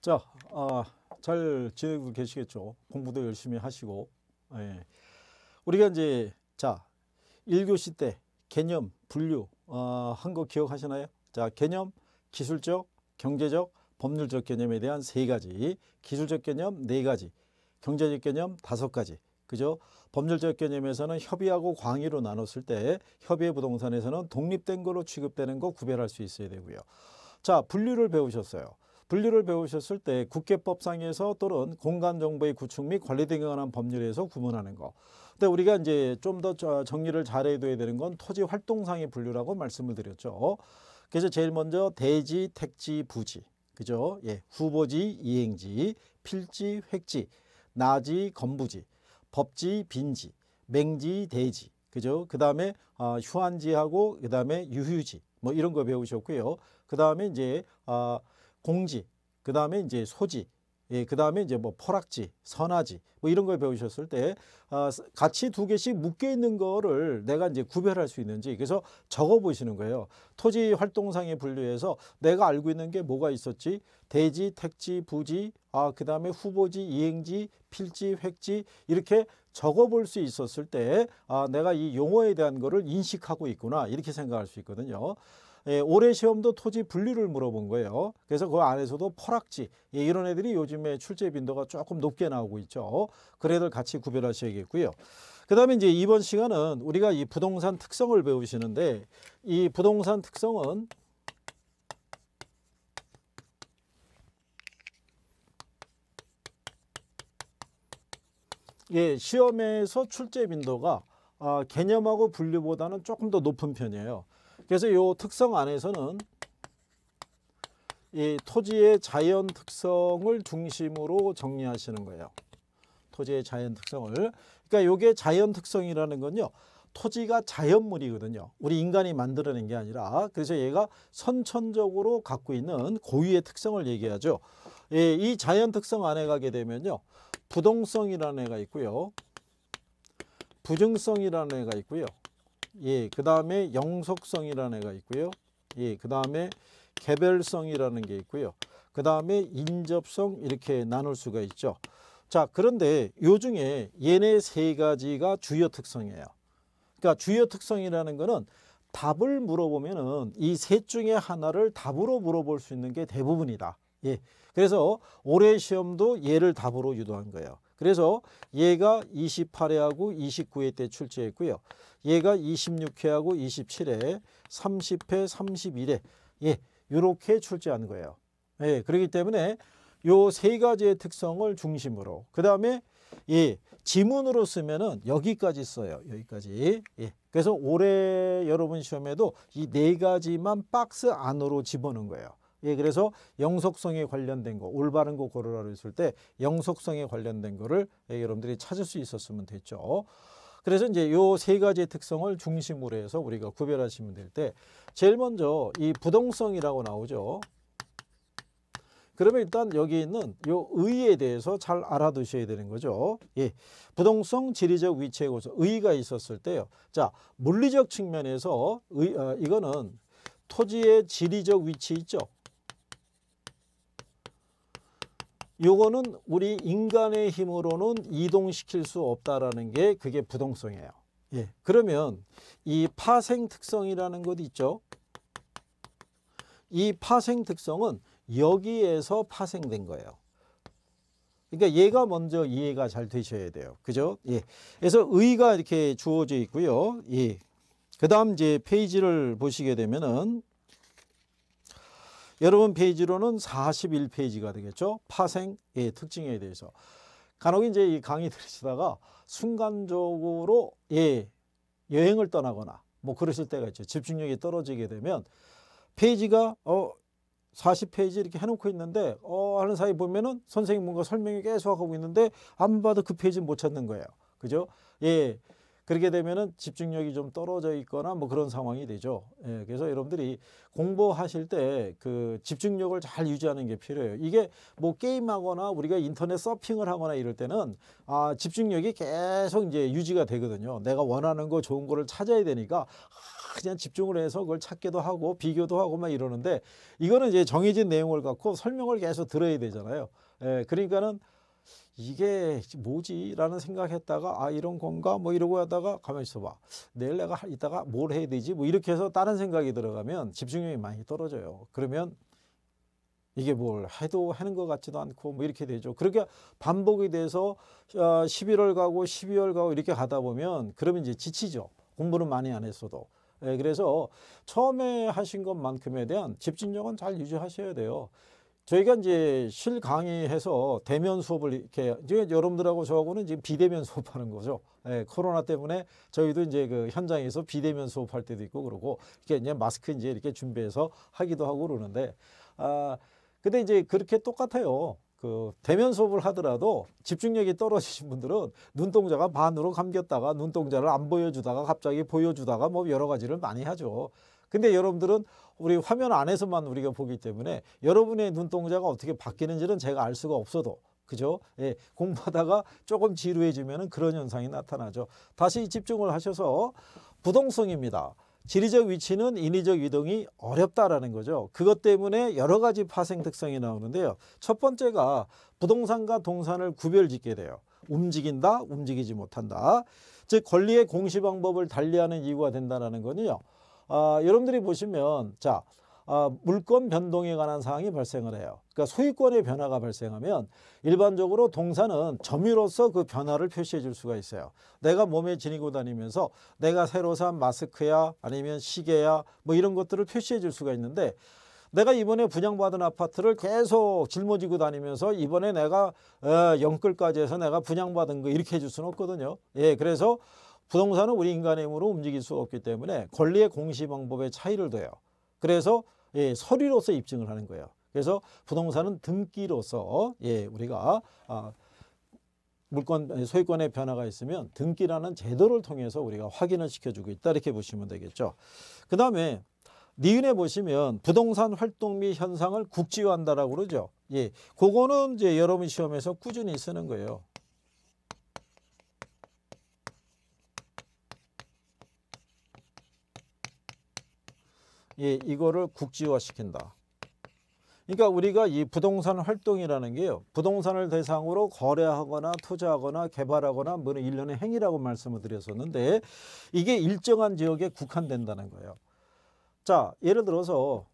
자, 아, 잘 지내고 계시겠죠. 공부도 열심히 하시고. 예. 우리가 이제 자 1교시 때 개념, 분류 어, 한 거 기억하시나요? 자, 개념, 기술적, 경제적, 법률적 개념에 대한 세 가지, 기술적 개념 네 가지, 경제적 개념 다섯 가지. 그죠? 법률적 개념에서는 협의하고 광의로 나눴을 때 협의의 부동산에서는 독립된 거로 취급되는 거 구별할 수 있어야 되고요. 자, 분류를 배우셨어요. 분류를 배우셨을 때 국회법상에서 또는 공간정보의 구축 및 관리 등에 관한 법률에서 구분하는 거. 근데 우리가 이제 좀 더 정리를 잘해둬야 되는 건 토지 활동상의 분류라고 말씀을 드렸죠. 그래서 제일 먼저 대지, 택지, 부지, 그죠? 예, 후보지, 이행지, 필지, 획지, 나지, 건부지, 법지, 빈지, 맹지, 대지, 그죠? 그 다음에 어, 휴안지하고 그 다음에 유휴지 뭐 이런 거 배우셨고요. 그 다음에 이제 어, 공지, 그 다음에 이제 소지, 예, 그 다음에 이제 뭐 포락지, 선화지 뭐 이런 걸 배우셨을 때 아, 같이 두 개씩 묶여 있는 거를 내가 이제 구별할 수 있는지 그래서 적어 보시는 거예요. 토지 활동상의 분류에서 내가 알고 있는 게 뭐가 있었지? 대지, 택지, 부지, 아, 그 다음에 후보지, 이행지, 필지, 획지 이렇게 적어볼 수 있었을 때 아, 내가 이 용어에 대한 거를 인식하고 있구나 이렇게 생각할 수 있거든요. 예, 올해 시험도 토지 분류를 물어본 거예요. 그래서 그 안에서도 퍼락지 예, 이런 애들이 요즘에 출제 빈도가 조금 높게 나오고 있죠. 그래들 같이 구별하셔야겠고요. 그다음에 이제 이번 시간은 우리가 이 부동산 특성을 배우시는데 이 부동산 특성은 예, 시험에서 출제 빈도가 아, 개념하고 분류보다는 조금 더 높은 편이에요. 그래서 이 특성 안에서는 이 토지의 자연 특성을 중심으로 정리하시는 거예요. 토지의 자연 특성을. 그러니까 이게 자연 특성이라는 건요. 토지가 자연물이거든요. 우리 인간이 만들어낸 게 아니라 그래서 얘가 선천적으로 갖고 있는 고유의 특성을 얘기하죠. 예, 이 자연 특성 안에 가게 되면요. 부동성이라는 애가 있고요. 부증성이라는 애가 있고요. 예, 그 다음에 영속성이라는 애가 있고요. 예, 그 다음에 개별성이라는 게 있고요. 그 다음에 인접성 이렇게 나눌 수가 있죠. 자, 그런데 요 중에 얘네 세 가지가 주요 특성이에요. 그러니까 주요 특성이라는 거는 답을 물어보면은 이셋 중에 하나를 답으로 물어볼 수 있는 게 대부분이다. 예. 그래서 올해 시험도 얘를 답으로 유도한 거예요. 그래서 얘가 28회하고 29회 때 출제했고요. 얘가 26회하고 27회, 30회, 31회 예, 이렇게 출제하는 거예요. 예, 그렇기 때문에 요 세 가지의 특성을 중심으로 그 다음에 예, 지문으로 쓰면은 여기까지 써요. 여기까지. 예. 그래서 올해 여러분 시험에도 이 네 가지만 박스 안으로 집어넣은 거예요. 예, 그래서 영속성에 관련된 거, 올바른 거 고르라고 했을 때 영속성에 관련된 거를 예, 여러분들이 찾을 수 있었으면 됐죠. 그래서 이제 요 세 가지의 특성을 중심으로 해서 우리가 구별하시면 될 때 제일 먼저 이 부동성이라고 나오죠. 그러면 일단 여기 있는 요 의에 대해서 잘 알아두셔야 되는 거죠. 예. 부동성 지리적 위치에 고서 의가 있었을 때요. 자, 물리적 측면에서 의, 어, 이거는 토지의 지리적 위치 있죠. 요거는 우리 인간의 힘으로는 이동시킬 수 없다라는 게 그게 부동성이에요. 예. 그러면 이 파생 특성이라는 것 있죠. 이 파생 특성은 여기에서 파생된 거예요. 그러니까 얘가 먼저 이해가 잘 되셔야 돼요. 그죠? 예. 그래서 의가 이렇게 주어져 있고요. 예. 그 다음 이제 페이지를 보시게 되면은 여러분 페이지로는 41페이지가 되겠죠. 파생의 예, 특징에 대해서. 간혹 이제 이 강의 들으시다가 순간적으로 예, 여행을 떠나거나 뭐 그러실 때가 있죠. 집중력이 떨어지게 되면 페이지가 어 40페이지 이렇게 해놓고 있는데 어 하는 사이 보면은 선생님 뭔가 설명이 계속 하고 있는데 안 봐도 그 페이지 못 찾는 거예요. 그죠? 예. 그렇게 되면은 집중력이 좀 떨어져 있거나 뭐 그런 상황이 되죠. 예, 그래서 여러분들이 공부하실 때 그 집중력을 잘 유지하는 게 필요해요. 이게 뭐 게임하거나 우리가 인터넷 서핑을 하거나 이럴 때는 아, 집중력이 계속 이제 유지가 되거든요. 내가 원하는 거 좋은 거를 찾아야 되니까 아, 그냥 집중을 해서 그걸 찾기도 하고 비교도 하고 막 이러는데 이거는 이제 정해진 내용을 갖고 설명을 계속 들어야 되잖아요. 예, 그러니까는 이게 뭐지라는 생각했다가 아 이런 건가 뭐 이러고 하다가 가만히 있어봐 내일 내가 이따가 뭘 해야 되지 뭐 이렇게 해서 다른 생각이 들어가면 집중력이 많이 떨어져요 그러면 이게 뭘 해도 하는 것 같지도 않고 뭐 이렇게 되죠 그렇게 반복이 돼서 11월 어, 가고 12월 가고 이렇게 가다 보면 그러면 이제 지치죠 공부를 많이 안 했어도 예, 그래서 처음에 하신 것만큼에 대한 집중력은 잘 유지하셔야 돼요 저희가 이제 실 강의해서 대면 수업을 이렇게 이제 여러분들하고 저하고는 지금 비대면 수업하는 거죠. 예, 코로나 때문에 저희도 이제 그 현장에서 비대면 수업할 때도 있고 그러고 이게 이제 마스크 이제 이렇게 준비해서 하기도 하고 그러는데 아 근데 이제 그렇게 똑같아요. 그 대면 수업을 하더라도 집중력이 떨어지신 분들은 눈동자가 반으로 감겼다가 눈동자를 안 보여주다가 갑자기 보여주다가 뭐 여러 가지를 많이 하죠. 근데 여러분들은 우리 화면 안에서만 우리가 보기 때문에 여러분의 눈동자가 어떻게 바뀌는지는 제가 알 수가 없어도 그죠? 예, 공부하다가 조금 지루해지면 그런 현상이 나타나죠. 다시 집중을 하셔서 부동성입니다. 지리적 위치는 인위적 이동이 어렵다라는 거죠. 그것 때문에 여러 가지 파생 특성이 나오는데요. 첫 번째가 부동산과 동산을 구별짓게 돼요. 움직인다, 움직이지 못한다. 즉 권리의 공시 방법을 달리하는 이유가 된다는 거는요. 아, 여러분들이 보시면 자 아, 물권 변동에 관한 사항이 발생을 해요. 그러니까 소유권의 변화가 발생하면 일반적으로 동사는 점유로서 그 변화를 표시해 줄 수가 있어요. 내가 몸에 지니고 다니면서 내가 새로 산 마스크야 아니면 시계야 뭐 이런 것들을 표시해 줄 수가 있는데 내가 이번에 분양받은 아파트를 계속 짊어지고 다니면서 이번에 내가 에, 어, 영끌까지 해서 내가 분양받은 거 이렇게 해 줄 수는 없거든요. 예, 그래서 부동산은 우리 인간의 힘으로 움직일 수 없기 때문에 권리의 공시 방법에 차이를 둬요. 그래서 예, 서류로서 입증을 하는 거예요. 그래서 부동산은 등기로서 예, 우리가 아, 물권 소유권의 변화가 있으면 등기라는 제도를 통해서 우리가 확인을 시켜주고 있다 이렇게 보시면 되겠죠. 그 다음에 니은에 보시면 부동산 활동 및 현상을 국지화한다라고 그러죠. 예, 그거는 이제 여러분 시험에서 꾸준히 쓰는 거예요. 예, 이거를 국지화시킨다. 그러니까 우리가 이 부동산 활동이라는 게요. 부동산을 대상으로 거래하거나 투자하거나 개발하거나 뭐는 일련의 행위라고 말씀을 드렸었는데 이게 일정한 지역에 국한된다는 거예요. 자, 예를 들어서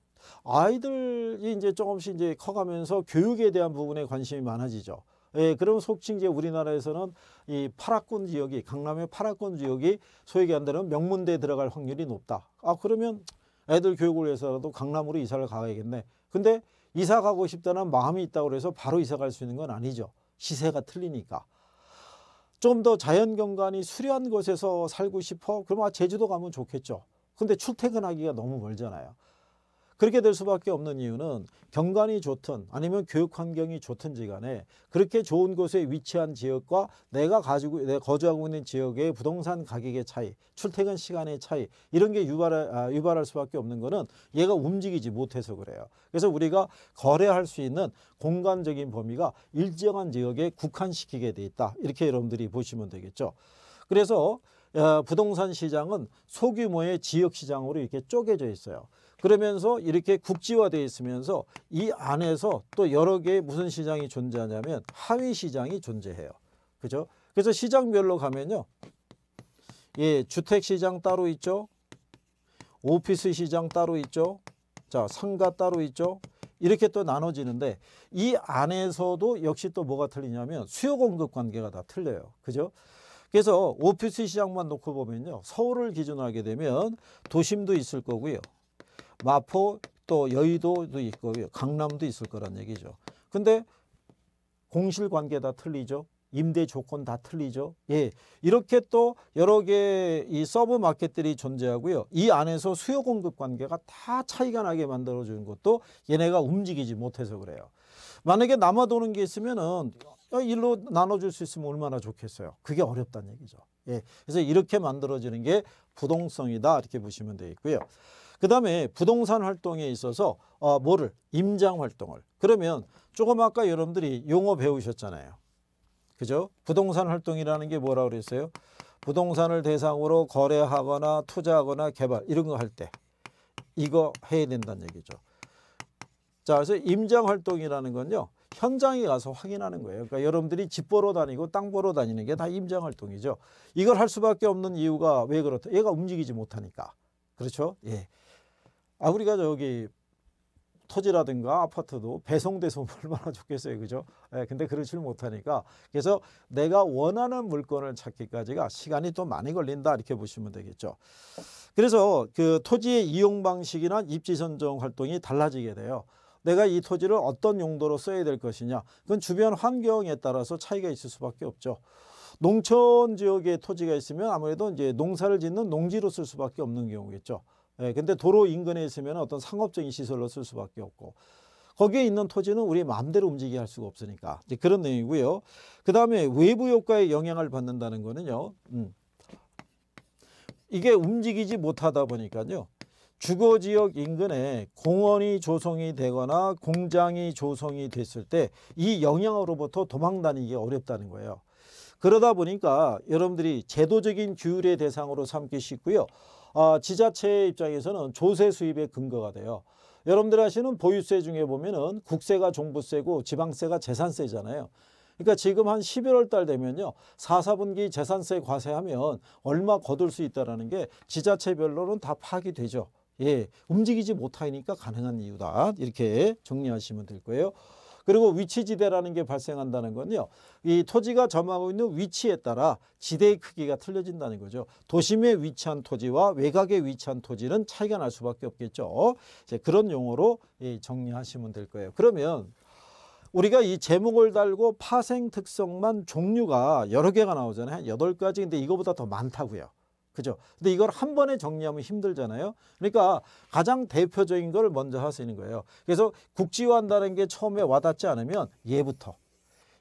아이들이 이제 조금씩 이제 커가면서 교육에 대한 부분에 관심이 많아지죠. 예, 그럼 속칭 이제 우리나라에서는 이 파라군 지역이 강남의 파라군 지역이 소위 얘기한다면 명문대에 들어갈 확률이 높다. 아 그러면 애들 교육을 위해서라도 강남으로 이사를 가야겠네. 근데 이사 가고 싶다는 마음이 있다고 해서 바로 이사 갈 수 있는 건 아니죠. 시세가 틀리니까. 좀 더 자연 경관이 수려한 곳에서 살고 싶어? 그러면 아, 제주도 가면 좋겠죠. 근데 출퇴근하기가 너무 멀잖아요. 그렇게 될 수밖에 없는 이유는 경관이 좋든 아니면 교육 환경이 좋든지 간에 그렇게 좋은 곳에 위치한 지역과 내가 가지고 내가 거주하고 있는 지역의 부동산 가격의 차이, 출퇴근 시간의 차이 이런 게 유발할, 아, 유발할 수밖에 없는 거는 얘가 움직이지 못해서 그래요. 그래서 우리가 거래할 수 있는 공간적인 범위가 일정한 지역에 국한시키게 돼 있다. 이렇게 여러분들이 보시면 되겠죠. 그래서 어, 부동산 시장은 소규모의 지역 시장으로 이렇게 쪼개져 있어요. 그러면서 이렇게 국지화되어 있으면서 이 안에서 또 여러 개의 무슨 시장이 존재하냐면 하위 시장이 존재해요. 그죠? 그래서 시장별로 가면요. 예, 주택 시장 따로 있죠. 오피스 시장 따로 있죠. 자, 상가 따로 있죠. 이렇게 또 나눠지는데 이 안에서도 역시 또 뭐가 틀리냐면 수요 공급 관계가 다 틀려요. 그죠? 그래서 오피스 시장만 놓고 보면요. 서울을 기준으로 하게 되면 도심도 있을 거고요. 마포 또 여의도도 있고 강남도 있을 거란 얘기죠. 근데 공실관계 다 틀리죠. 임대 조건 다 틀리죠. 예. 이렇게 또 여러 개의 이 서브 마켓들이 존재하고요. 이 안에서 수요 공급 관계가 다 차이가 나게 만들어 주는 것도 얘네가 움직이지 못해서 그래요. 만약에 남아 도는 게 있으면은 어, 일로 나눠 줄 수 있으면 얼마나 좋겠어요. 그게 어렵다는 얘기죠. 예. 그래서 이렇게 만들어지는 게 부동성이다 이렇게 보시면 되겠고요. 그 다음에 부동산 활동에 있어서 어, 뭐를 임장 활동을 그러면 조금 아까 여러분들이 용어 배우셨잖아요. 그죠? 부동산 활동이라는 게 뭐라 고 그랬어요? 부동산을 대상으로 거래하거나 투자하거나 개발 이런 거 할 때 이거 해야 된다는 얘기죠. 자, 그래서 임장 활동이라는 건요. 현장에 가서 확인하는 거예요. 그러니까 여러분들이 집 보러 다니고 땅 보러 다니는 게 다 임장 활동이죠. 이걸 할 수밖에 없는 이유가 왜 그렇다? 얘가 움직이지 못하니까. 그렇죠? 예. 아 우리가 저기 토지라든가 아파트도 배송돼서 얼마나 좋겠어요. 그죠? 예, 근데 그러질 못하니까 그래서 내가 원하는 물건을 찾기까지가 시간이 또 많이 걸린다 이렇게 보시면 되겠죠. 그래서 그 토지의 이용 방식이나 입지 선정 활동이 달라지게 돼요. 내가 이 토지를 어떤 용도로 써야 될 것이냐. 그건 주변 환경에 따라서 차이가 있을 수밖에 없죠. 농촌 지역에 토지가 있으면 아무래도 이제 농사를 짓는 농지로 쓸 수밖에 없는 경우겠죠. 예, 근데 도로 인근에 있으면 어떤 상업적인 시설로 쓸 수밖에 없고 거기에 있는 토지는 우리 마음대로 움직이게 할 수가 없으니까 이제 그런 내용이고요. 그 다음에 외부 효과에 영향을 받는다는 거는요. 음. 이게 움직이지 못하다 보니까요. 주거지역 인근에 공원이 조성이 되거나 공장이 조성이 됐을 때 이 영향으로부터 도망다니기 어렵다는 거예요. 그러다 보니까 여러분들이 제도적인 규율의 대상으로 삼기 쉽고요. 아, 지자체 입장에서는 조세 수입의 근거가 돼요. 여러분들 아시는 보유세 중에 보면은 국세가 종부세고 지방세가 재산세잖아요. 그러니까 지금 한 11월 달 되면요. 4, 4분기 재산세 과세하면 얼마 거둘 수 있다는 라게 지자체별로는 다 파악이 되죠. 예, 움직이지 못하니까 가능한 이유다. 이렇게 정리하시면 될 거예요. 그리고 위치지대라는 게 발생한다는 건요. 이 토지가 점하고 있는 위치에 따라 지대의 크기가 틀려진다는 거죠. 도심에 위치한 토지와 외곽에 위치한 토지는 차이가 날 수밖에 없겠죠. 이제 그런 용어로 정리하시면 될 거예요. 그러면 우리가 이 제목을 달고 파생 특성만 종류가 여러 개가 나오잖아요. 한여 가지 인데 이거보다 더 많다고요. 그죠? 근데 이걸 한 번에 정리하면 힘들잖아요. 그러니까 가장 대표적인 걸 먼저 하시는 거예요. 그래서 국지화한다는 게 처음에 와닿지 않으면 예부터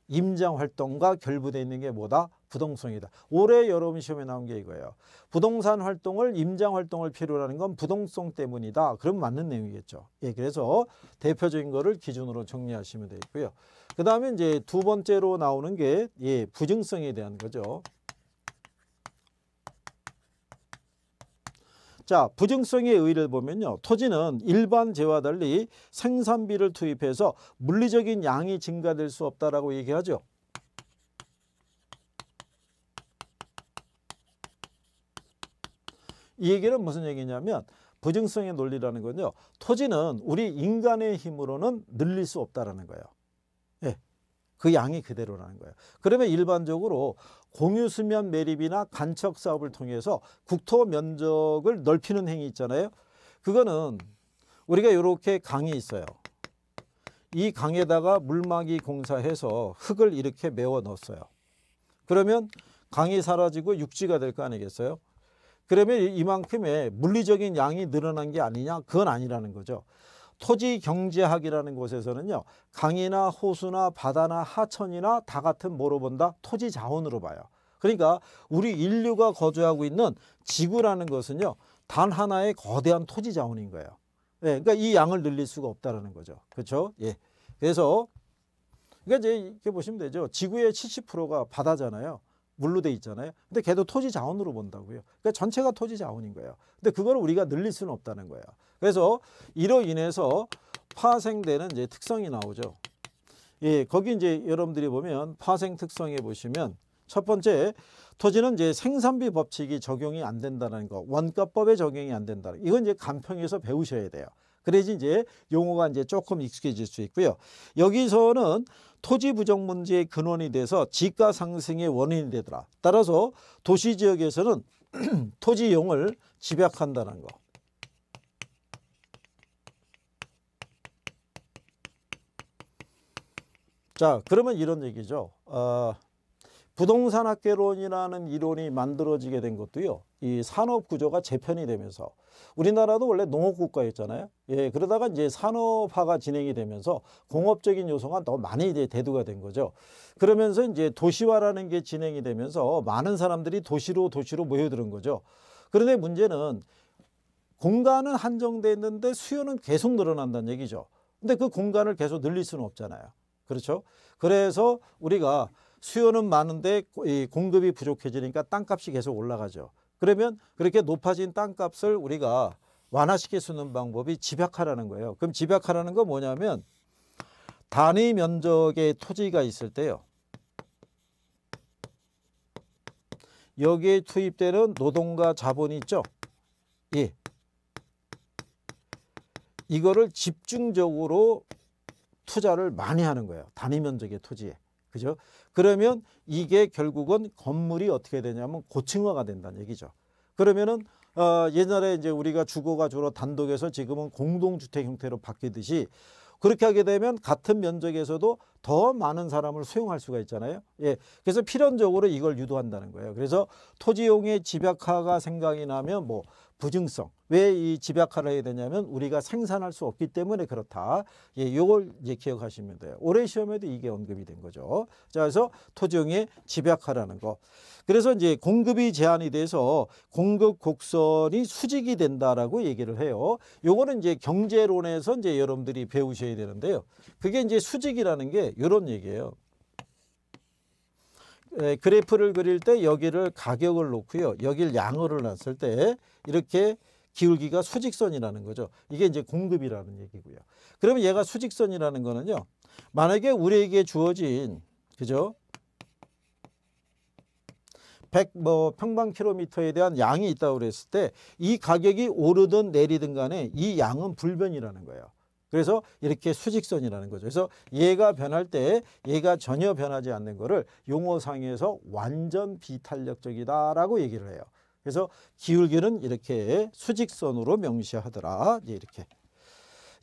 임장활동과 결부되어 있는 게 뭐다? 부동성이다. 올해 여러분 시험에 나온 게 이거예요. 부동산 활동을 임장 활동을 필요로 하는 건 부동성 때문이다. 그럼 맞는 내용이겠죠. 예, 그래서 대표적인 거를 기준으로 정리하시면 되겠고요. 그 다음에 이제 두 번째로 나오는 게 예, 부증성에 대한 거죠. 자 부정성의 의의를 보면요. 토지는 일반 재와 달리 생산비를 투입해서 물리적인 양이 증가될 수 없다라고 얘기하죠. 이 얘기는 무슨 얘기냐면 부정성의 논리라는 건요. 토지는 우리 인간의 힘으로는 늘릴 수 없다라는 거예요. 예. 그 양이 그대로라는 거예요. 그러면 일반적으로 공유수면 매립이나 간척 사업을 통해서 국토 면적을 넓히는 행위 있잖아요. 그거는 우리가 이렇게 강이 있어요. 이 강에다가 물막이 공사해서 흙을 이렇게 메워 넣었어요. 그러면 강이 사라지고 육지가 될 거 아니겠어요? 그러면 이만큼의 물리적인 양이 늘어난 게 아니냐? 그건 아니라는 거죠. 토지 경제학이라는 곳에서는요. 강이나 호수나 바다나 하천이나 다 같은 뭐로 본다? 토지 자원으로 봐요. 그러니까 우리 인류가 거주하고 있는 지구라는 것은요. 단 하나의 거대한 토지 자원인 거예요. 예, 그러니까 이 양을 늘릴 수가 없다라는 거죠. 그렇죠? 예. 그래서 그러니까 이제 이렇게 보시면 되죠. 지구의 70%가 바다잖아요. 물로 돼 있잖아요. 근데 걔도 토지 자원으로 본다고요. 그러니까 전체가 토지 자원인 거예요. 근데 그걸 우리가 늘릴 수는 없다는 거예요. 그래서 이로 인해서 파생되는 이제 특성이 나오죠. 예, 거기 이제 여러분들이 보면 파생 특성에 보시면 첫 번째 토지는 이제 생산비 법칙이 적용이 안 된다는 거, 원가법에 적용이 안 된다는 거. 이건 이제 간평에서 배우셔야 돼요. 그래야지 이제 용어가 이제 조금 익숙해질 수 있고요. 여기서는 토지 부정 문제의 근원이 돼서 지가 상승의 원인이 되더라. 따라서 도시 지역에서는 토지용을 집약한다는 거. 자 그러면 이런 얘기죠. 어, 부동산학개론이라는 이론이 만들어지게 된 것도요. 이 산업 구조가 재편이 되면서 우리나라도 원래 농업 국가였잖아요. 예, 그러다가 이제 산업화가 진행이 되면서 공업적인 요소가 더 많이 이제 대두가 된 거죠. 그러면서 이제 도시화라는 게 진행이 되면서 많은 사람들이 도시로 도시로 모여드는 거죠. 그런데 문제는 공간은 한정돼 있는데 수요는 계속 늘어난다는 얘기죠. 근데 그 공간을 계속 늘릴 수는 없잖아요. 그렇죠? 그래서 우리가 수요는 많은데 공급이 부족해지니까 땅값이 계속 올라가죠. 그러면 그렇게 높아진 땅값을 우리가 완화시킬 수 있는 방법이 집약화라는 거예요. 그럼 집약화라는 건 뭐냐면 단위 면적의 토지가 있을 때요. 여기에 투입되는 노동과 자본이 있죠. 예. 이거를 집중적으로 투자를 많이 하는 거예요. 단위 면적의 토지에. 그죠? 그러면 이게 결국은 건물이 어떻게 되냐면 고층화가 된다는 얘기죠. 그러면은 어, 옛날에 이제 우리가 주거가 주로 단독에서 지금은 공동주택 형태로 바뀌듯이 그렇게 하게 되면 같은 면적에서도 더 많은 사람을 수용할 수가 있잖아요. 예. 그래서 필연적으로 이걸 유도한다는 거예요. 그래서 토지용의 집약화가 생각이 나면 뭐 부증성. 왜 이 집약화를 해야 되냐면 우리가 생산할 수 없기 때문에 그렇다. 예, 이걸 이제 기억하시면 돼요. 올해 시험에도 이게 언급이 된 거죠. 자, 그래서 토종의 집약화라는 거. 그래서 이제 공급이 제한이 돼서 공급 곡선이 수직이 된다라고 얘기를 해요. 요거는 이제 경제론에서 이제 여러분들이 배우셔야 되는데요. 그게 이제 수직이라는 게 이런 얘기예요. 예, 그래프를 그릴 때 여기를 가격을 놓고요. 여기를 양으로 놨을 때 이렇게 기울기가 수직선이라는 거죠. 이게 이제 공급이라는 얘기고요. 그러면 얘가 수직선이라는 거는요. 만약에 우리에게 주어진 그죠? 100뭐 평방킬로미터에 대한 양이 있다고 그랬을 때 이 가격이 오르든 내리든 간에 이 양은 불변이라는 거예요. 그래서 이렇게 수직선이라는 거죠. 그래서 얘가 변할 때 얘가 전혀 변하지 않는 거를 용어상에서 완전 비탄력적이다라고 얘기를 해요. 그래서 기울기는 이렇게 수직선으로 명시하더라. 이렇게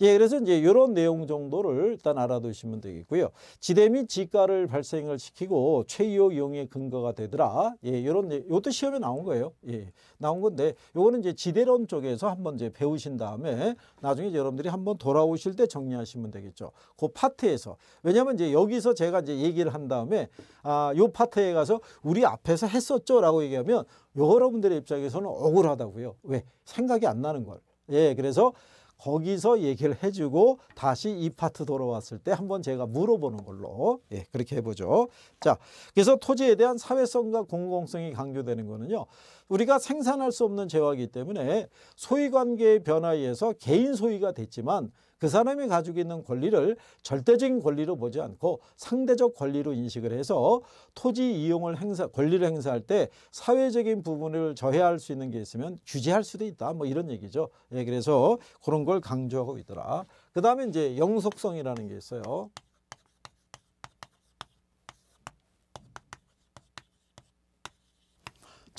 예, 그래서 이제 이런 내용 정도를 일단 알아두시면 되겠고요. 지대 및 지가를 발생을 시키고 최이호 이용의 근거가 되더라. 예, 이런 이것도 시험에 나온 거예요. 예, 나온 건데 요거는 이제 지대론 쪽에서 한번 이제 배우신 다음에 나중에 여러분들이 한번 돌아오실 때 정리하시면 되겠죠. 그 파트에서 왜냐하면 이제 여기서 제가 이제 얘기를 한 다음에 아, 요 파트에 가서 우리 앞에서 했었죠라고 얘기하면 여러분들의 입장에서는 억울하다고요. 왜 생각이 안 나는 걸. 예, 그래서 거기서 얘기를 해주고 다시 이 파트 돌아왔을 때 한번 제가 물어보는 걸로 예, 그렇게 해보죠. 자, 그래서 토지에 대한 사회성과 공공성이 강조되는 거는요. 우리가 생산할 수 없는 재화이기 때문에 소위관계의 변화에 의해서 개인 소위가 됐지만 그 사람이 가지고 있는 권리를 절대적인 권리로 보지 않고 상대적 권리로 인식을 해서 토지 이용을 행사 권리를 행사할 때 사회적인 부분을 저해할 수 있는 게 있으면 규제할 수도 있다. 뭐 이런 얘기죠. 예, 그래서 그런 걸 강조하고 있더라. 그다음에 이제 영속성이라는 게 있어요.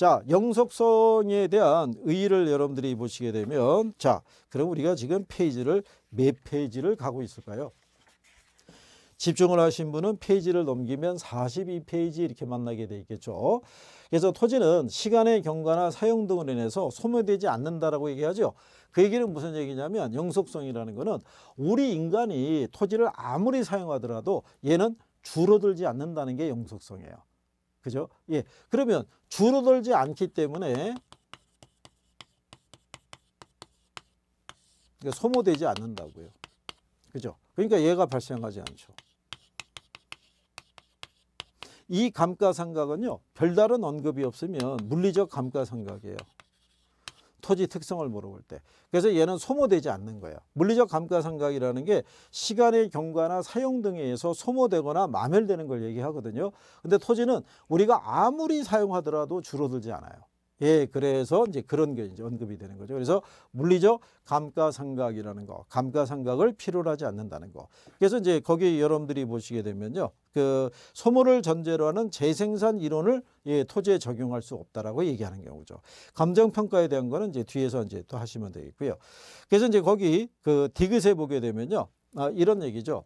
자 영속성에 대한 의의를 여러분들이 보시게 되면 자 그럼 우리가 지금 페이지를 몇 페이지를 가고 있을까요? 집중을 하신 분은 페이지를 넘기면 42페이지 이렇게 만나게 돼 있겠죠. 그래서 토지는 시간의 경과나 사용 등으로 인해서 소멸되지 않는다라고 얘기하죠. 그 얘기는 무슨 얘기냐면 영속성이라는 것은 우리 인간이 토지를 아무리 사용하더라도 얘는 줄어들지 않는다는 게 영속성이에요. 그죠? 예. 그러면 주로 돌지 않기 때문에 그러니까 소모되지 않는다고요. 그죠? 그러니까 얘가 발생하지 않죠. 이 감가상각은요. 별다른 언급이 없으면 물리적 감가상각이에요. 토지 특성을 물어볼 때 그래서 얘는 소모되지 않는 거예요 물리적 감가상각이라는 게 시간의 경과나 사용 등에 의해서 소모되거나 마멸되는 걸 얘기하거든요 근데 토지는 우리가 아무리 사용하더라도 줄어들지 않아요 예, 그래서 이제 그런 게 이제 언급이 되는 거죠. 그래서 물리적 감가상각이라는 거, 감가상각을 필요로 하지 않는다는 거. 그래서 이제 거기 여러분들이 보시게 되면요. 그 소모를 전제로 하는 재생산 이론을 예, 토지에 적용할 수 없다라고 얘기하는 경우죠. 감정 평가에 대한 거는 이제 뒤에서 이제 또 하시면 되겠고요. 그래서 이제 거기 그 디귿에 보게 되면요. 아, 이런 얘기죠.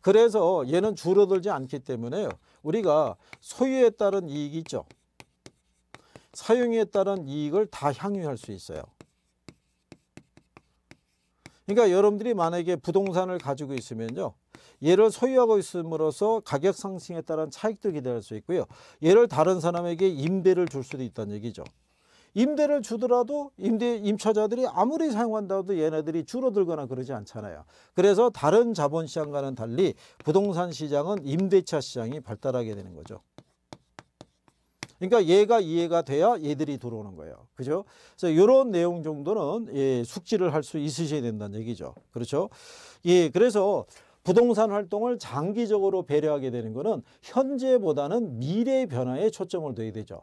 그래서 얘는 줄어들지 않기 때문에 요 우리가 소유에 따른 이익이 있죠. 사용에 따른 이익을 다 향유할 수 있어요. 그러니까 여러분들이 만약에 부동산을 가지고 있으면요. 얘를 소유하고 있음으로써 가격 상승에 따른 차익도 기대할 수 있고요. 얘를 다른 사람에게 임대를 줄 수도 있다는 얘기죠. 임대를 주더라도 임대 임차자들이 아무리 사용한다도 고 얘네들이 줄어들거나 그러지 않잖아요. 그래서 다른 자본시장과는 달리 부동산 시장은 임대차 시장이 발달하게 되는 거죠. 그러니까 얘가 이해가 돼야 얘들이 들어오는 거예요. 그죠? 그래서 이런 내용 정도는 예, 숙지를 할 수 있으셔야 된다는 얘기죠. 그렇죠? 예, 그래서 부동산 활동을 장기적으로 배려하게 되는 것은 현재보다는 미래의 변화에 초점을 둬야 되죠.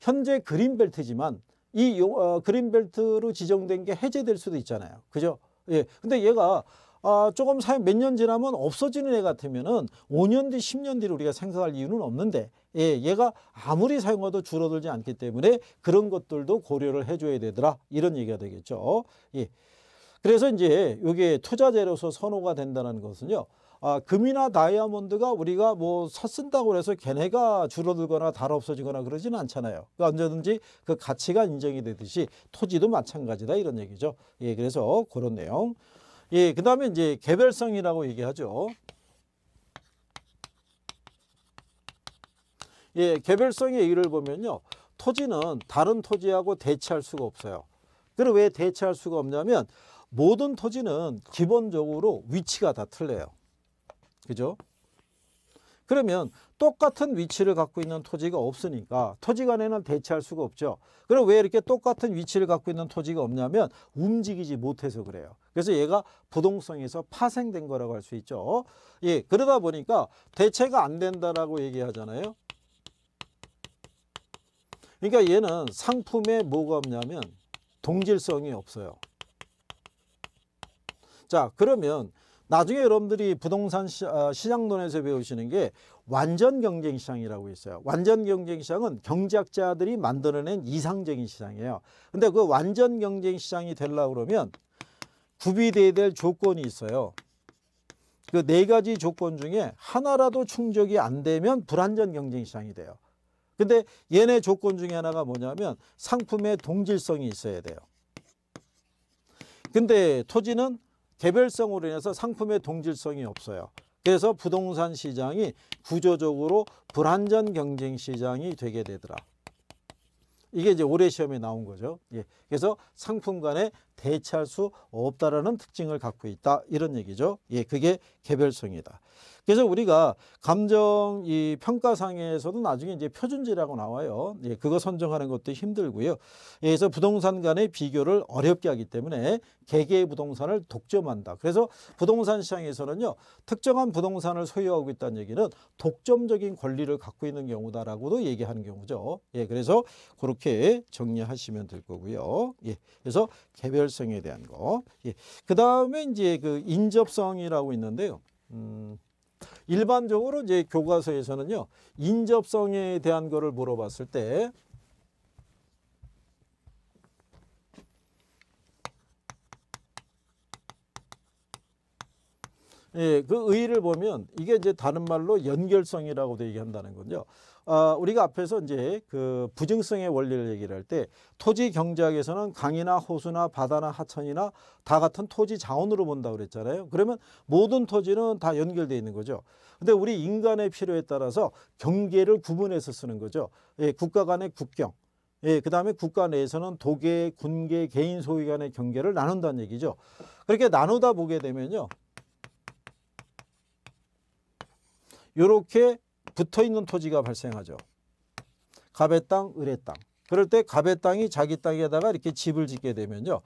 현재 그린벨트지만 이 어, 그린벨트로 지정된 게 해제될 수도 있잖아요. 그죠? 예. 근데 얘가 아, 조금 사 몇년 지나면 없어지는 애 같으면은 5년 뒤, 10년 뒤로 우리가 생각할 이유는 없는데 예, 얘가 아무리 사용해도 줄어들지 않기 때문에 그런 것들도 고려를 해줘야 되더라 이런 얘기가 되겠죠. 예. 그래서 이제 이게 투자재로서 선호가 된다는 것은요. 아, 금이나 다이아몬드가 우리가 뭐 서쓴다고 해서 걔네가 줄어들거나 달 없어지거나 그러지는 않잖아요. 그니까 언제든지 그 가치가 인정이 되듯이 토지도 마찬가지다 이런 얘기죠. 예, 그래서 그런 내용. 예, 그 다음에 이제 개별성이라고 얘기하죠. 예, 개별성의 이유를 보면요. 토지는 다른 토지하고 대체할 수가 없어요. 그럼 왜 대체할 수가 없냐면 모든 토지는 기본적으로 위치가 다 틀려요. 그죠? 그러면 똑같은 위치를 갖고 있는 토지가 없으니까 토지 간에는 대체할 수가 없죠. 그럼 왜 이렇게 똑같은 위치를 갖고 있는 토지가 없냐면 움직이지 못해서 그래요. 그래서 얘가 부동성에서 파생된 거라고 할 수 있죠. 예, 그러다 보니까 대체가 안 된다라고 얘기하잖아요. 그러니까 얘는 상품에 뭐가 없냐면 동질성이 없어요. 자 그러면 나중에 여러분들이 부동산 어, 시장론에서 배우시는 게 완전 경쟁 시장이라고 있어요. 완전 경쟁 시장은 경제학자들이 만들어낸 이상적인 시장이에요. 근데 그 완전 경쟁 시장이 되려고 그러면 구비돼야 될 조건이 있어요. 그 네 가지 조건 중에 하나라도 충족이 안 되면 불완전 경쟁 시장이 돼요. 근데 얘네 조건 중에 하나가 뭐냐면 상품의 동질성이 있어야 돼요. 근데 토지는 개별성으로 인해서 상품의 동질성이 없어요. 그래서 부동산 시장이 구조적으로 불안전 경쟁 시장이 되게 되더라. 이게 이제 올해 시험에 나온 거죠. 예. 그래서 상품 간의 대체할 수 없다라는 특징을 갖고 있다. 이런 얘기죠. 예, 그게 개별성이다. 그래서 우리가 감정 이 평가상에서도 나중에 이제 표준지라고 나와요. 예, 그거 선정하는 것도 힘들고요. 예, 그래서 부동산 간의 비교를 어렵게 하기 때문에 개개의 부동산을 독점한다. 그래서 부동산 시장에서는요. 특정한 부동산을 소유하고 있다는 얘기는 독점적인 권리를 갖고 있는 경우다라고도 얘기하는 경우죠. 예, 그래서 그렇게 정리하시면 될 거고요. 예, 그래서 개별 다혈성에 대한 거. 예. 그 다음에 이제 그 인접성이라고 있는데요. 음, 일반적으로 이제 교과서에서는요. 인접성에 대한 거를 물어봤을 때 예, 그 의의를 보면 이게 이제 다른 말로 연결성이라고도 얘기한다는 건요. 어, 우리가 앞에서 이제 그 부증성의 원리를 얘기를 할때 토지 경제학에서는 강이나 호수나 바다나 하천이나 다 같은 토지 자원으로 본다 그랬잖아요. 그러면 모든 토지는 다연결되어 있는 거죠. 근데 우리 인간의 필요에 따라서 경계를 구분해서 쓰는 거죠. 예, 국가 간의 국경, 예, 그 다음에 국가 내에서는 도계, 군계, 개인 소유 간의 경계를 나눈다는 얘기죠. 그렇게 나누다 보게 되면요. 요렇게 붙어있는 토지가 발생하죠. 갑의 땅, 을의 땅. 그럴 때 갑의 땅이 자기 땅에다가 이렇게 집을 짓게 되면요.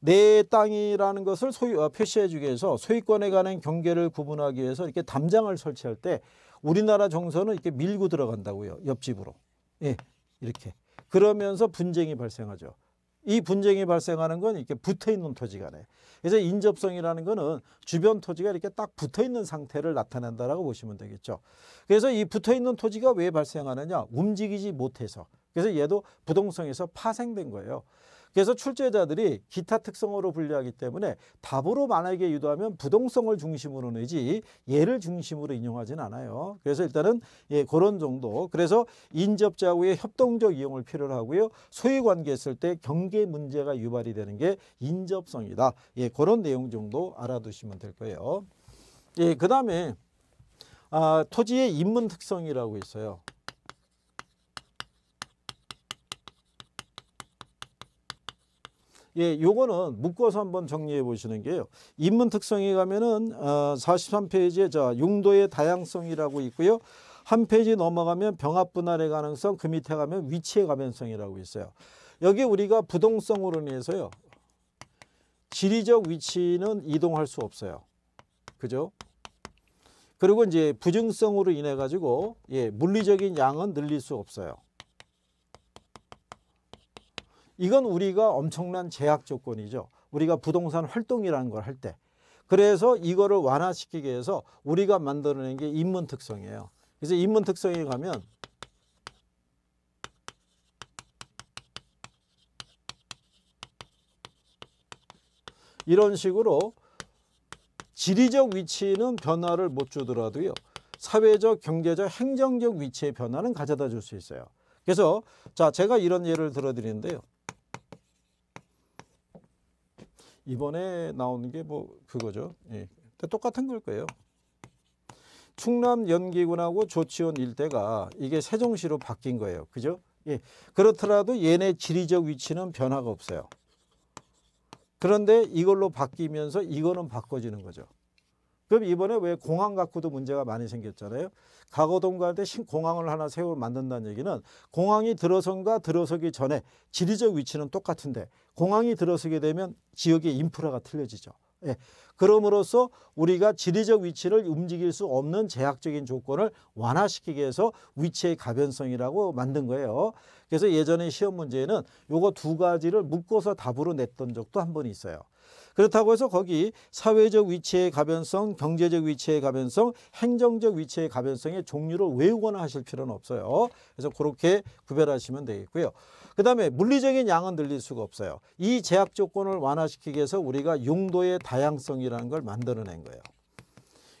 내 땅이라는 것을 소유, 어, 표시해주기 위해서 소유권에 관한 경계를 구분하기 위해서 이렇게 담장을 설치할 때 우리나라 정서는 이렇게 밀고 들어간다고요. 옆집으로. 예, 이렇게. 그러면서 분쟁이 발생하죠. 이 분쟁이 발생하는 건 이렇게 붙어 있는 토지 간에. 그래서 인접성이라는 거는 주변 토지가 이렇게 딱 붙어 있는 상태를 나타낸다라고 보시면 되겠죠. 그래서 이 붙어 있는 토지가 왜 발생하느냐? 움직이지 못해서. 그래서 얘도 부동성에서 파생된 거예요. 그래서 출제자들이 기타 특성으로 분류하기 때문에 답으로 만약에 유도하면 부동성을 중심으로 내지 예를 중심으로 인용하진 않아요. 그래서 일단은 예, 그런 정도. 그래서 인접자하고의 협동적 이용을 필요로 하고요. 소위 관계했을 때 경계 문제가 유발이 되는 게 인접성이다. 예, 그런 내용 정도 알아두시면 될 거예요. 예, 그 다음에 아, 토지의 입문 특성이라고 있어요. 예, 요거는 묶어서 한번 정리해 보시는 게요. 입문 특성에 가면은 어, 43페이지에 자, 용도의 다양성이라고 있고요. 한 페이지 넘어가면 병합 분할의 가능성, 그 밑에 가면 위치의 가변성이라고 있어요. 여기 우리가 부동성으로 인해서요. 지리적 위치는 이동할 수 없어요. 그죠? 그리고 이제 부증성으로 인해 가지고 예, 물리적인 양은 늘릴 수 없어요. 이건 우리가 엄청난 제약 조건이죠. 우리가 부동산 활동이라는 걸 할 때. 그래서 이거를 완화시키기 위해서 우리가 만들어낸 게 입문 특성이에요. 그래서 입문 특성에 가면 이런 식으로 지리적 위치는 변화를 못 주더라도요. 사회적, 경제적, 행정적 위치의 변화는 가져다 줄 수 있어요. 그래서 자 제가 이런 예를 들어드리는데요. 이번에 나오는 게 뭐 그거죠. 예. 똑같은 걸 거예요. 충남 연기군하고 조치원 일대가 이게 세종시로 바뀐 거예요. 그죠? 예. 그렇더라도 얘네 지리적 위치는 변화가 없어요. 그런데 이걸로 바뀌면서 이거는 바꿔지는 거죠. 그럼 이번에 왜 공항 갖고도 문제가 많이 생겼잖아요. 가거동가한테 신공항을 하나 세워 만든다는 얘기는 공항이 들어선가 들어서기 전에 지리적 위치는 똑같은데 공항이 들어서게 되면 지역의 인프라가 틀려지죠. 예. 그럼으로써 우리가 지리적 위치를 움직일 수 없는 제약적인 조건을 완화시키기 위해서 위치의 가변성이라고 만든 거예요. 그래서 예전에 시험 문제에는 요거 두 가지를 묶어서 답으로 냈던 적도 한 번 있어요. 그렇다고 해서 거기 사회적 위치의 가변성, 경제적 위치의 가변성, 행정적 위치의 가변성의 종류를 외우거나 하실 필요는 없어요. 그래서 그렇게 구별하시면 되겠고요. 그 다음에 물리적인 양은 늘릴 수가 없어요. 이 제약 조건을 완화시키기 위해서 우리가 용도의 다양성이라는 걸 만들어낸 거예요.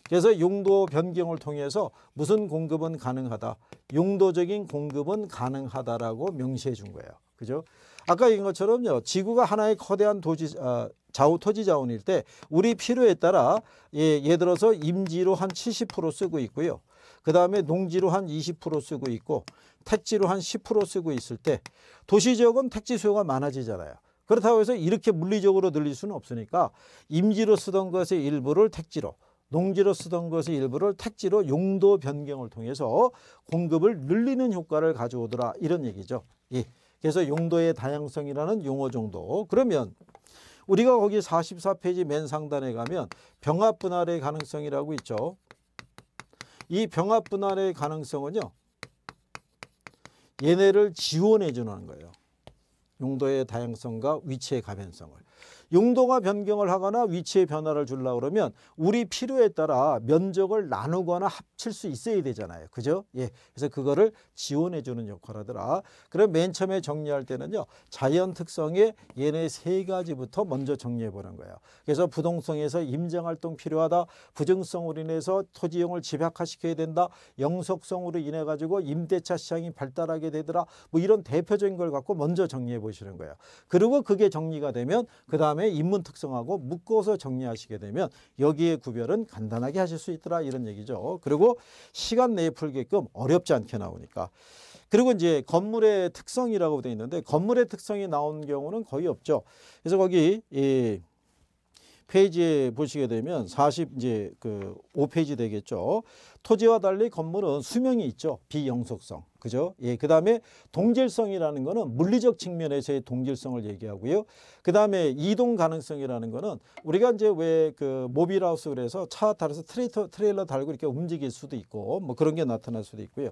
그래서 용도 변경을 통해서 무슨 공급은 가능하다. 용도적인 공급은 가능하다라고 명시해 준 거예요. 그죠? 아까 얘기한 것처럼요. 지구가 하나의 커다란 도지, 아, 좌우 토지 자원일 때 우리 필요에 따라 예, 예를 들어서 임지로 한 70% 쓰고 있고요. 그 다음에 농지로 한 20% 쓰고 있고 택지로 한 10% 쓰고 있을 때 도시 지역은 택지 수요가 많아지잖아요. 그렇다고 해서 이렇게 물리적으로 늘릴 수는 없으니까 임지로 쓰던 것의 일부를 택지로 농지로 쓰던 것의 일부를 택지로 용도 변경을 통해서 공급을 늘리는 효과를 가져오더라 이런 얘기죠. 예. 그래서 용도의 다양성이라는 용어 정도 그러면 우리가 거기 44페이지 맨 상단에 가면 병합 분할의 가능성이라고 있죠. 이 병합 분할의 가능성은요. 얘네를 지원해 주는 거예요. 용도의 다양성과 위치의 가변성을. 용도가 변경을 하거나 위치의 변화를 줄라 그러면 우리 필요에 따라 면적을 나누거나 합칠 수 있어야 되잖아요. 그죠? 예. 그래서 그거를 지원해 주는 역할을 하더라. 그럼 맨 처음에 정리할 때는요. 자연 특성의 얘네 세 가지부터 먼저 정리해 보는 거예요. 그래서 부동성에서 임장 활동 필요하다. 부정성으로 인해서 토지용을 집약화시켜야 된다. 영속성으로 인해 가지고 임대차 시장이 발달하게 되더라. 뭐 이런 대표적인 걸 갖고 먼저 정리해 보시는 거예요. 그리고 그게 정리가 되면 그다음에 다음에 인문 특성하고 묶어서 정리하시게 되면 여기에 구별은 간단하게 하실 수 있더라 이런 얘기죠. 그리고 시간 내에 풀게끔 어렵지 않게 나오니까. 그리고 이제 건물의 특성이라고 되어 있는데 건물의 특성이 나온 경우는 거의 없죠. 그래서 거기 이 페이지에 보시게 되면 40 이제 그 5페이지 되겠죠. 토지와 달리 건물은 수명이 있죠. 비영속성. 그죠? 예, 그 다음에 동질성이라는 거는 물리적 측면에서의 동질성을 얘기하고요. 그 다음에 이동 가능성이라는 거는 우리가 이제 왜 그 모빌하우스 그래서 차 달아서 트레이터, 트레일러 달고 이렇게 움직일 수도 있고 뭐 그런 게 나타날 수도 있고요.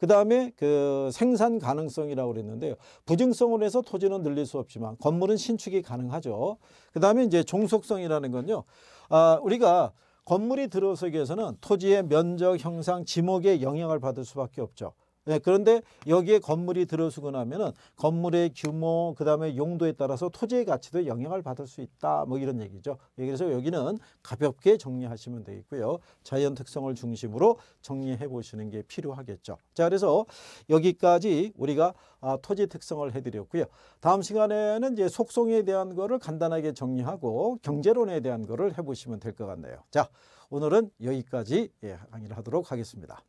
그 다음에 그 생산 가능성이라고 그랬는데요. 부증성을 해서 토지는 늘릴 수 없지만 건물은 신축이 가능하죠. 그 다음에 이제 종속성이라는 건요. 아, 우리가 건물이 들어서기 위해서는 토지의 면적, 형상, 지목에 영향을 받을 수밖에 없죠. 네, 그런데 여기에 건물이 들어서고 나면은 건물의 규모 그다음에 용도에 따라서 토지의 가치도 영향을 받을 수 있다 뭐 이런 얘기죠. 예, 그래서 여기는 가볍게 정리하시면 되겠고요. 자연 특성을 중심으로 정리해 보시는 게 필요하겠죠. 자 그래서 여기까지 우리가 아, 토지 특성을 해드렸고요. 다음 시간에는 이제 속성에 대한 거를 간단하게 정리하고 경제론에 대한 거를 해보시면 될 것 같네요. 자 오늘은 여기까지 예, 강의를 하도록 하겠습니다.